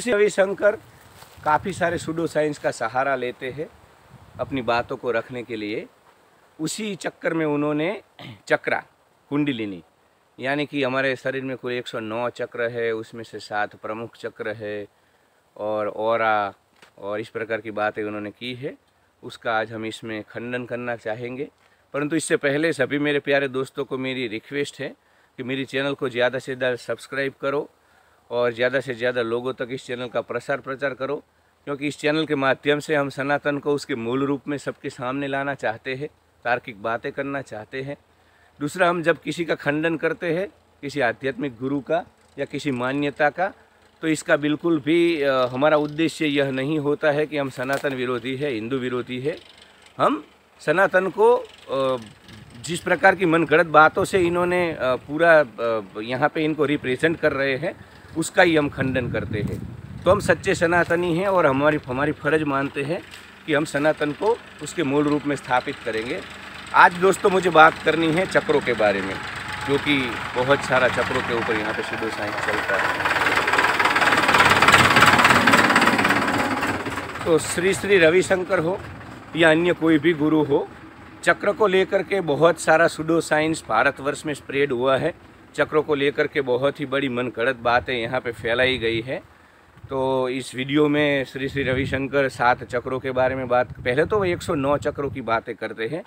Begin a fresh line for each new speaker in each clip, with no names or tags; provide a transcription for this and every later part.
श्री रविशंकर काफ़ी सारे sudo science का सहारा लेते हैं अपनी बातों को रखने के लिए उसी चक्कर में उन्होंने चक्रा कुंडलिनी यानी कि हमारे शरीर में कुल 109 चक्र है उसमें से सात प्रमुख चक्र है और औरा और इस प्रकार की बातें उन्होंने की है उसका आज हम इसमें खंडन करना चाहेंगे परंतु इससे पहले सभी मेरे प्यारे दोस्तों को मेरी रिक्वेस्ट है कि मेरी चैनल को ज़्यादा से ज़्यादा सब्सक्राइब करो और ज़्यादा से ज़्यादा लोगों तक इस चैनल का प्रसार प्रचार करो क्योंकि इस चैनल के माध्यम से हम सनातन को उसके मूल रूप में सबके सामने लाना चाहते हैं तार्किक बातें करना चाहते हैं दूसरा हम जब किसी का खंडन करते हैं किसी आध्यात्मिक गुरु का या किसी मान्यता का तो इसका बिल्कुल भी हमारा उद्देश्य यह नहीं होता है कि हम सनातन विरोधी है हिंदू विरोधी है हम सनातन को जिस प्रकार की मनगढ़ंत बातों से इन्होंने पूरा यहाँ पे इनको रिप्रेजेंट कर रहे हैं उसका ही हम खंडन करते हैं तो हम सच्चे सनातनी हैं और हमारी हमारी फर्ज मानते हैं कि हम सनातन को उसके मूल रूप में स्थापित करेंगे आज दोस्तों मुझे बात करनी है चक्रों के बारे में क्योंकि बहुत सारा चक्रों के ऊपर यहाँ पे सिद्धो साइंस चलता है तो श्री श्री रविशंकर हो या अन्य कोई भी गुरु हो चक्र को लेकर के बहुत सारा सुडो साइंस भारतवर्ष में स्प्रेड हुआ है चक्रों को लेकर के बहुत ही बड़ी मन कड़क बातें यहाँ पे फैलाई गई है तो इस वीडियो में श्री श्री रविशंकर सात चक्रों के बारे में बात पहले तो वह 109 चक्रों की बातें करते हैं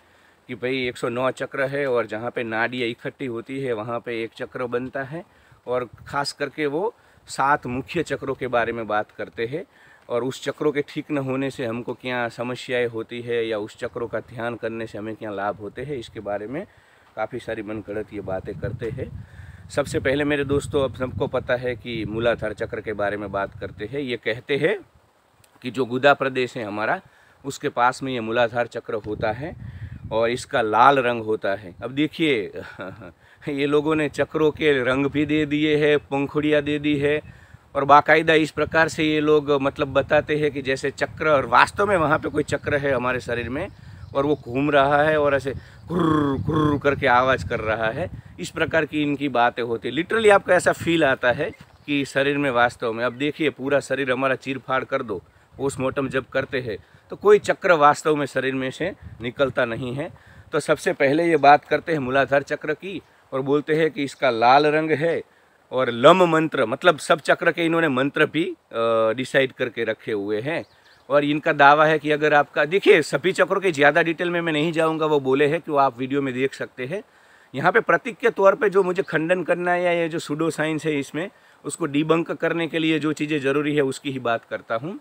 कि भाई 109 चक्र है और जहाँ पे नाड़ियाँ इकट्ठी होती है वहाँ पे एक चक्र बनता है और ख़ास करके वो सात मुख्य चक्रों के बारे में बात करते हैं और उस चक्रों के ठीक न होने से हमको क्या समस्याएँ होती है या उस चक्रों का ध्यान करने से हमें क्या लाभ होते हैं इसके बारे में काफ़ी सारी मन ये बातें करते हैं सबसे पहले मेरे दोस्तों अब सबको पता है कि मूलाधार चक्र के बारे में बात करते हैं ये कहते हैं कि जो गुदा प्रदेश है हमारा उसके पास में ये मूलाधार चक्र होता है और इसका लाल रंग होता है अब देखिए ये लोगों ने चक्रों के रंग भी दे दिए हैं पंखुड़ियाँ दे दी है और बाकायदा इस प्रकार से ये लोग मतलब बताते हैं कि जैसे चक्र और वास्तव में वहाँ पे कोई चक्र है हमारे शरीर में और वो घूम रहा है और ऐसे घुर्र करके आवाज़ कर रहा है इस प्रकार की इनकी बातें होती है लिटरली आपको ऐसा फील आता है कि शरीर में वास्तव में अब देखिए पूरा शरीर हमारा चीर फाड़ कर दो पोस्टमार्टम जब करते हैं तो कोई चक्र वास्तव में शरीर में से निकलता नहीं है तो सबसे पहले ये बात करते हैं मूलाधार चक्र की और बोलते हैं कि इसका लाल रंग है और लम मंत्र मतलब सब चक्र के इन्होंने मंत्र भी डिसाइड करके रखे हुए हैं और इनका दावा है कि अगर आपका देखिए सभी चक्रों के ज़्यादा डिटेल में मैं नहीं जाऊँगा वो बोले हैं कि वो आप वीडियो में देख सकते हैं यहाँ पे प्रतीक के तौर पे जो मुझे खंडन करना है या ये जो सुडो साइंस है इसमें उसको डिबंक करने के लिए जो चीज़ें ज़रूरी है उसकी ही बात करता हूँ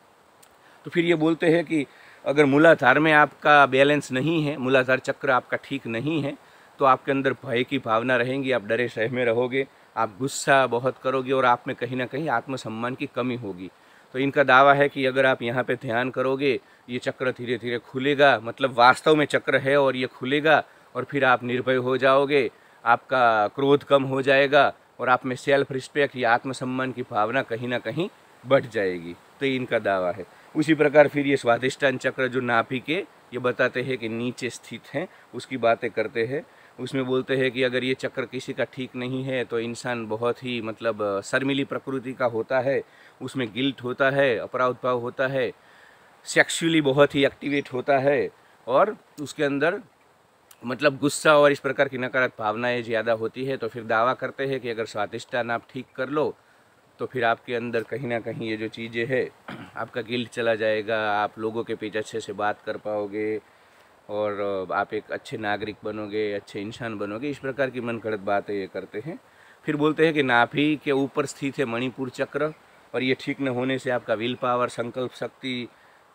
तो फिर ये बोलते हैं कि अगर मूलाधार में आपका बैलेंस नहीं है मूलाधार चक्र आपका ठीक नहीं है तो आपके अंदर भय की भावना रहेंगी आप डरे सहमे रहोगे आप गुस्सा बहुत करोगे और आप में कहीं ना कहीं आत्मसम्मान की कमी होगी तो इनका दावा है कि अगर आप यहाँ पे ध्यान करोगे ये चक्र धीरे धीरे खुलेगा मतलब वास्तव में चक्र है और ये खुलेगा और फिर आप निर्भय हो जाओगे आपका क्रोध कम हो जाएगा और आप में सेल्फ रिस्पेक्ट या आत्मसम्मान की भावना कहीं ना कहीं बढ़ जाएगी तो इनका दावा है उसी प्रकार फिर ये स्वादिष्टान चक्र जो नापी के ये बताते हैं कि नीचे स्थित हैं उसकी बातें करते हैं उसमें बोलते हैं कि अगर ये चक्र किसी का ठीक नहीं है तो इंसान बहुत ही मतलब शर्मिली प्रकृति का होता है उसमें गिल्ट होता है अपराध भाव होता है सेक्सुअली बहुत ही एक्टिवेट होता है और उसके अंदर मतलब गुस्सा और इस प्रकार की नकारात्मक भावनाएं ज़्यादा होती है तो फिर दावा करते हैं कि अगर स्वादिष्टान आप ठीक कर लो तो फिर आपके अंदर कहीं ना कहीं ये जो चीज़ें है आपका गिल्ट चला जाएगा आप लोगों के पीछे अच्छे से बात कर पाओगे और आप एक अच्छे नागरिक बनोगे अच्छे इंसान बनोगे इस प्रकार की मन कड़क बातें ये करते हैं फिर बोलते हैं कि नाभि के ऊपर स्थित है मणिपुर चक्र और ये ठीक न होने से आपका विल पावर संकल्प शक्ति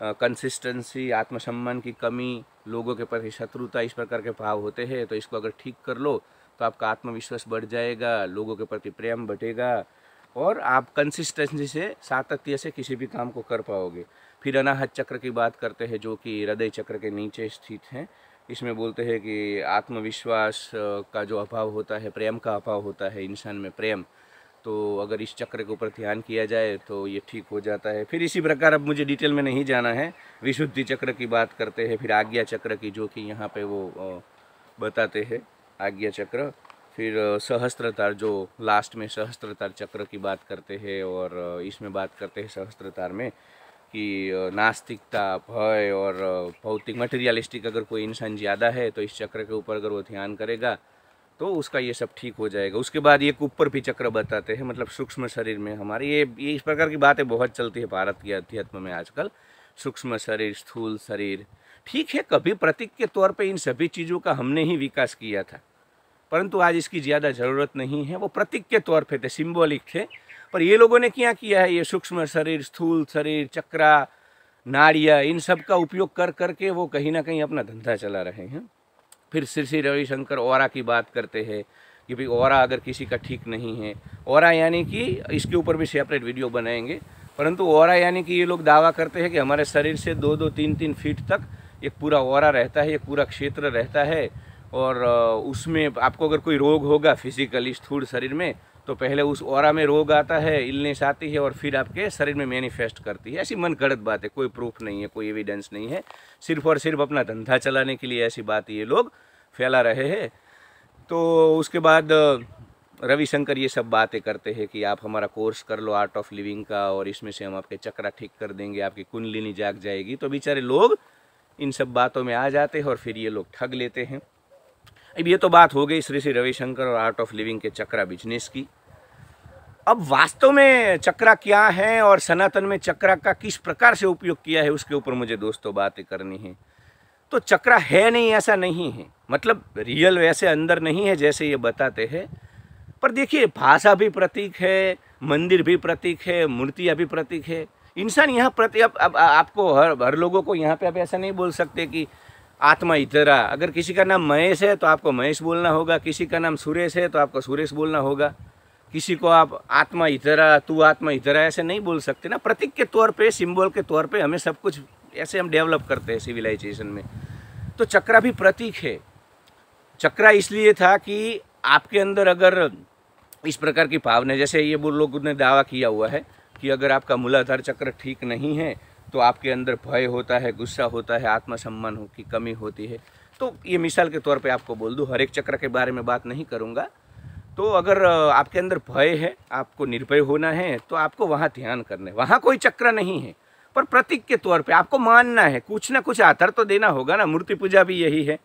कंसिस्टेंसी आत्मसम्मान की कमी लोगों के प्रति शत्रुता इस प्रकार के भाव होते हैं तो इसको अगर ठीक कर लो तो आपका आत्मविश्वास बढ़ जाएगा लोगों के प्रति प्रेम बढ़ेगा और आप कंसिस्टेंसी से सातत्य से किसी भी काम को कर पाओगे फिर अनाहत चक्र की बात करते हैं जो कि हृदय चक्र के नीचे स्थित हैं इसमें बोलते हैं कि आत्मविश्वास का जो अभाव होता है प्रेम का अभाव होता है इंसान में प्रेम तो अगर इस चक्र के ऊपर ध्यान किया जाए तो ये ठीक हो जाता है फिर इसी प्रकार अब मुझे डिटेल में नहीं जाना है विशुद्धि चक्र की बात करते हैं फिर आज्ञा चक्र की जो कि यहाँ पर वो बताते हैं आज्ञा चक्र फिर सहस्त्रतार जो लास्ट में सहस्त्रतार चक्र की बात करते हैं और इसमें बात करते हैं सहस्त्रतार में कि नास्तिकता भय और भौतिक मटेरियलिस्टिक अगर कोई इंसान ज़्यादा है तो इस चक्र के ऊपर अगर वो ध्यान करेगा तो उसका ये सब ठीक हो जाएगा उसके बाद ये ऊपर भी चक्र बताते हैं मतलब सूक्ष्म शरीर में हमारे ये ये इस प्रकार की बातें बहुत चलती है भारत के अध्यात्म में आजकल सूक्ष्म शरीर स्थूल शरीर ठीक है कभी प्रतीक के तौर पे इन सभी चीज़ों का हमने ही विकास किया था परंतु आज इसकी ज़्यादा ज़रूरत नहीं है वो प्रतीक के तौर पे थे सिम्बॉलिक थे पर ये लोगों ने क्या किया है ये सूक्ष्म शरीर स्थूल शरीर चक्रा नाड़िया इन सब का उपयोग कर करके वो कहीं ना कहीं अपना धंधा चला रहे हैं फिर श्री श्री रविशंकर और की बात करते हैं कि भाई और अगर किसी का ठीक नहीं है और यानी कि इसके ऊपर भी सेपरेट वीडियो बनाएंगे परंतु और यानी कि ये लोग दावा करते हैं कि हमारे शरीर से दो दो तीन तीन फीट तक एक पूरा ओरा रहता है एक पूरा क्षेत्र रहता है और उसमें आपको अगर कोई रोग होगा फिजिकली स्थूल शरीर में तो पहले उस और में रोग आता है इलनेस आती है और फिर आपके शरीर में मैनिफेस्ट करती है ऐसी मन गड़त बात है कोई प्रूफ नहीं है कोई एविडेंस नहीं है सिर्फ और सिर्फ अपना धंधा चलाने के लिए ऐसी बात ये लोग फैला रहे हैं तो उसके बाद रविशंकर ये सब बातें करते हैं कि आप हमारा कोर्स कर लो आर्ट ऑफ लिविंग का और इसमें से हम आपके चक्रा ठीक कर देंगे आपकी कुंडलिनी जाग जाएगी तो बेचारे लोग इन सब बातों में आ जाते हैं और फिर ये लोग ठग लेते हैं अब ये तो बात हो गई श्री श्री रविशंकर और आर्ट ऑफ लिविंग के चक्रा बिजनेस की अब वास्तव में चक्रा क्या है और सनातन में चक्रा का किस प्रकार से उपयोग किया है उसके ऊपर मुझे दोस्तों बातें करनी है तो चक्रा है नहीं ऐसा नहीं है मतलब रियल वैसे अंदर नहीं है जैसे ये बताते हैं पर देखिए भाषा भी प्रतीक है मंदिर भी प्रतीक है मूर्तियाँ भी प्रतीक है इंसान यहाँ प्रति अब, अब आपको हर हर लोगों को यहाँ पे आप ऐसा नहीं बोल सकते कि आत्मा इतरा अगर किसी का नाम महेश है तो आपको महेश बोलना होगा किसी का नाम सुरेश है तो आपको सुरेश बोलना होगा किसी को आप आत्मा इतरा तू आत्मा इतरा ऐसे नहीं बोल सकते ना प्रतीक के तौर पे सिंबल के तौर पे हमें सब कुछ ऐसे हम डेवलप करते हैं सिविलाइजेशन में तो चक्रा भी प्रतीक है चक्रा इसलिए था कि आपके अंदर अगर इस प्रकार की भावना जैसे ये लोगों ने दावा किया हुआ है कि अगर आपका मूलाधार चक्र ठीक नहीं है तो आपके अंदर भय होता है गुस्सा होता है आत्मसम्मान हो की कमी होती है तो ये मिसाल के तौर पे आपको बोल दूँ हर एक चक्र के बारे में बात नहीं करूँगा तो अगर आपके अंदर भय है आपको निर्भय होना है तो आपको वहाँ ध्यान करना है वहाँ कोई चक्र नहीं है पर प्रतीक के तौर पे आपको मानना है कुछ ना कुछ आधार तो देना होगा ना मूर्ति पूजा भी यही है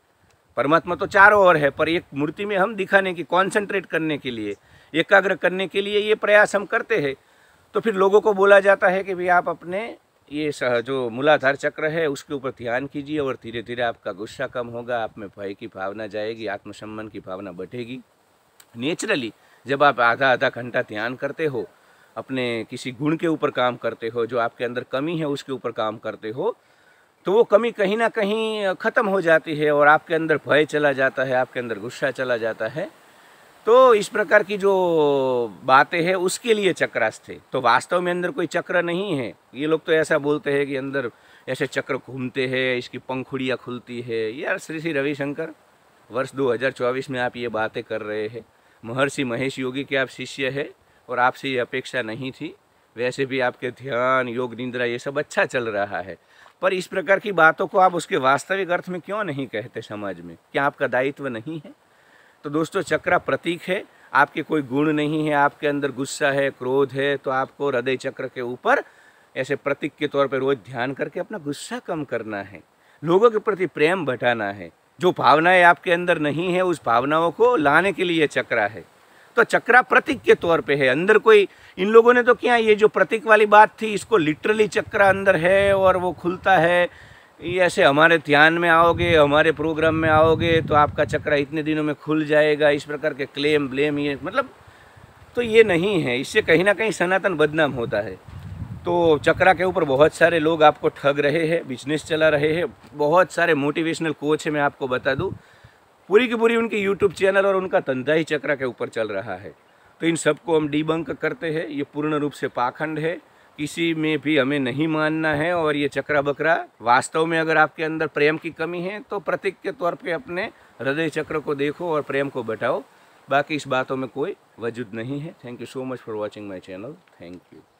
परमात्मा तो चारों ओर है पर एक मूर्ति में हम दिखाने की कॉन्सेंट्रेट करने के लिए एकाग्र करने के लिए ये प्रयास हम करते हैं तो फिर लोगों को बोला जाता है कि भाई आप अपने ये जो मूलाधार चक्र है उसके ऊपर ध्यान कीजिए और धीरे धीरे आपका गुस्सा कम होगा आप में भय की भावना जाएगी आत्मसम्मान की भावना बढ़ेगी नेचुरली जब आप आधा आधा घंटा ध्यान करते हो अपने किसी गुण के ऊपर काम करते हो जो आपके अंदर कमी है उसके ऊपर काम करते हो तो वो कमी कहीं ना कहीं ख़त्म हो जाती है और आपके अंदर भय चला जाता है आपके अंदर गुस्सा चला जाता है तो इस प्रकार की जो बातें हैं उसके लिए चक्रास थे तो वास्तव में अंदर कोई चक्र नहीं है ये लोग तो ऐसा बोलते हैं कि अंदर ऐसे चक्र घूमते हैं इसकी पंखुड़ियाँ खुलती है यार श्री श्री रविशंकर वर्ष 2024 में आप ये बातें कर रहे हैं महर्षि महेश योगी के आप शिष्य है और आपसे ये अपेक्षा नहीं थी वैसे भी आपके ध्यान योग निंद्रा ये सब अच्छा चल रहा है पर इस प्रकार की बातों को आप उसके वास्तविक अर्थ में क्यों नहीं कहते समाज में क्या आपका दायित्व नहीं है तो दोस्तों चक्र प्रतीक है आपके कोई गुण नहीं है आपके अंदर गुस्सा है क्रोध है तो आपको हृदय चक्र के ऊपर ऐसे प्रतीक के तौर पर रोज ध्यान करके अपना गुस्सा कम करना है लोगों के प्रति प्रेम बटाना है जो भावनाएं आपके अंदर नहीं है उस भावनाओं को लाने के लिए चक्रा है तो चक्रा प्रतीक के तौर पे है अंदर कोई इन लोगों ने तो क्या ये जो प्रतीक वाली बात थी इसको लिटरली चक्रा अंदर है और वो खुलता है ऐसे हमारे ध्यान में आओगे हमारे प्रोग्राम में आओगे तो आपका चक्रा इतने दिनों में खुल जाएगा इस प्रकार के क्लेम ब्लेम ये मतलब तो ये नहीं है इससे कहीं ना कहीं सनातन बदनाम होता है तो चक्रा के ऊपर बहुत सारे लोग आपको ठग रहे हैं बिजनेस चला रहे हैं बहुत सारे मोटिवेशनल कोच है मैं आपको बता दूँ पूरी की पूरी उनकी यूट्यूब चैनल और उनका धंधा ही चक्रा के ऊपर चल रहा है तो इन सबको हम डीबंक करते हैं ये पूर्ण रूप से पाखंड है किसी में भी हमें नहीं मानना है और ये चक्रा बकरा वास्तव में अगर आपके अंदर प्रेम की कमी है तो प्रतीक के तौर पे अपने हृदय चक्र को देखो और प्रेम को बटाओ बाकी इस बातों में कोई वजूद नहीं है thank you so much for watching my channel thank you